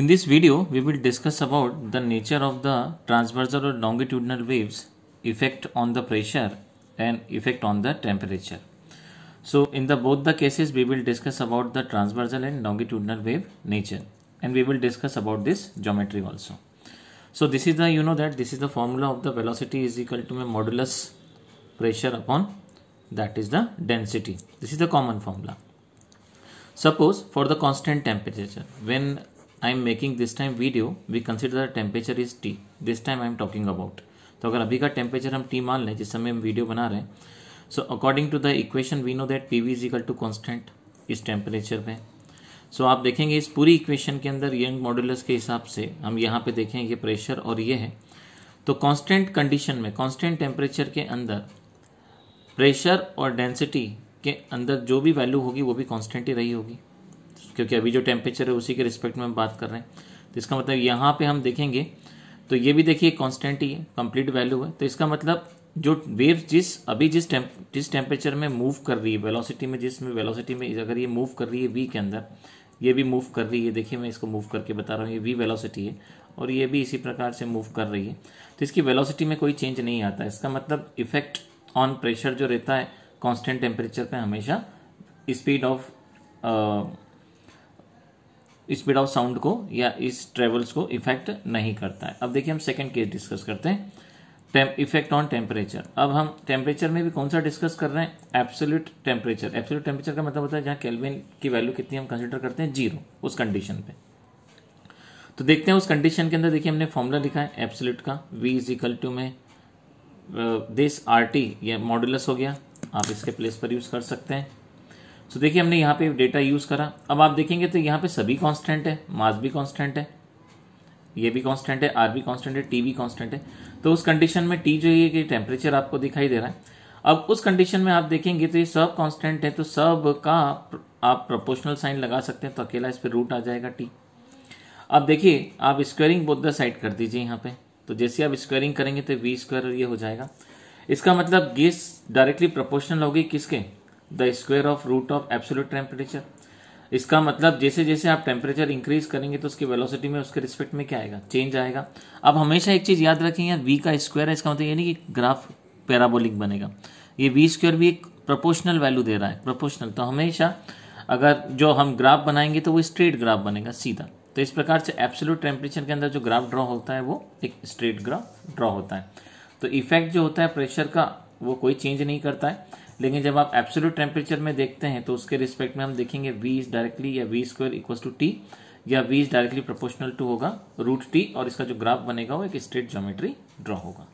In this video, we will discuss about the nature of the transversal or longitudinal waves, effect on the pressure and effect on the temperature. So in the both the cases, we will discuss about the transversal and longitudinal wave nature and we will discuss about this geometry also. So this is the, you know that this is the formula of the velocity is equal to my modulus pressure upon that is the density. This is the common formula. Suppose for the constant temperature, when I am making this time video we consider the temperature is T this time I am talking about तो अगर अभी का temperature हम T मान लें जिस समय हम वीडियो बना रहे हैं so according to the equation we know that P V is equal to constant इस टेम्परेचर में सो आप देखेंगे इस पूरी इक्वेशन के अंदर यंग मॉड्यूलर्स के हिसाब से हम यहाँ पे देखें ये प्रेशर और ये है तो कॉन्स्टेंट कंडीशन में कॉन्स्टेंट टेम्परेचर के अंदर प्रेशर और डेंसिटी के अंदर जो भी वैल्यू होगी वो भी कॉन्स्टेंट ही रही होगी क्योंकि अभी जो टेम्परेचर है उसी के रिस्पेक्ट में हम बात कर रहे हैं तो इसका मतलब यहाँ पे हम देखेंगे तो ये भी देखिए कॉन्स्टेंट ही है कंप्लीट वैल्यू है तो इसका मतलब जो वेव जिस अभी जिस टेम जिस टेम्परेचर में मूव कर रही है वेलोसिटी में जिस में वेलोसिटी में अगर ये मूव कर रही है वी के अंदर ये भी मूव कर रही है देखिए मैं इसको मूव करके बता रहा हूँ ये वी वेलोसिटी है और ये भी इसी प्रकार से मूव कर रही है तो इसकी वेलोसिटी में कोई चेंज नहीं आता इसका मतलब इफेक्ट ऑन प्रेशर जो रहता है कॉन्स्टेंट टेम्परेचर पर हमेशा speed of speed of sound को या इस ट्रेवल्स को इफेक्ट नहीं करता है अब देखिए हम सेकेंड केस डिस्कस करते हैं इफेक्ट ऑन टेम्परेचर अब हम टेम्परेचर में भी कौन सा डिस्कस कर रहे हैं एब्सोल्यूट टेम्परेचर एब्सोल्यूट टेम्परेचर का मतलब होता है जहाँ केल्विन की वैल्यू कितनी हम कंसिडर करते हैं जीरो उस कंडीशन पे तो देखते हैं उस कंडीशन के अंदर देखिए हमने फॉर्मूला लिखा है एब्सोल्यूट का वी इज इक्वल टू में दिस आर टी या मॉडुलस हो गया आप इसके प्लेस पर यूज कर सकते हैं तो देखिए हमने यहाँ पे डेटा यूज़ करा अब आप देखेंगे तो यहाँ पे सभी कांस्टेंट है मास भी कांस्टेंट है ये भी कांस्टेंट है आर भी कांस्टेंट है टी भी कांस्टेंट है तो उस कंडीशन में टी जो है कि टेम्परेचर आपको दिखाई दे रहा है अब उस कंडीशन में आप देखेंगे तो ये सब कॉन्स्टेंट है तो सब का आप प्रोपोर्शनल साइन लगा सकते हैं तो अकेला इस पर रूट आ जाएगा टी अब देखिए आप स्क्वायरिंग बोथ द साइड कर दीजिए यहाँ पे तो जैसे आप स्क्वायरिंग करेंगे तो वी स्क्वायर ये हो जाएगा इसका मतलब गेस डायरेक्टली प्रोपोर्शनल होगी किसके the square of root of absolute temperature इसका मतलब जैसे जैसे आप टेम्परेचर इंक्रीज करेंगे तो उसकी वेलोसिटी में उसके रिस्पेक्ट में क्या आएगा चेंज आएगा अब हमेशा एक चीज़ याद रखें यार वी का स्क्वायर है इसका मतलब ये नहीं कि ग्राफ पैराबोलिक बनेगा ये वी स्क्वायर भी एक प्रोपोर्शनल वैल्यू दे रहा है प्रोपोर्शनल तो हमेशा अगर जो हम ग्राफ बनाएंगे तो वो स्ट्रेट ग्राफ बनेगा सीधा तो इस प्रकार से एब्सोल्यूट टेम्परेचर के अंदर जो ग्राफ ड्रॉ होता है वो एक स्ट्रेट ग्राफ ड्रॉ होता है तो इफेक्ट जो होता है प्रेशर का वो कोई चेंज नहीं करता है लेकिन जब आप एब्सोल्यूट टेम्परेचर में देखते हैं तो उसके रिस्पेक्ट में हम देखेंगे वी इज डायरेक्टली या V square equal to T या V is directly proportional to होगा रूट टी और इसका जो ग्राफ बनेगा वो एक स्ट्रेट ज्योमेट्री ड्रॉ होगा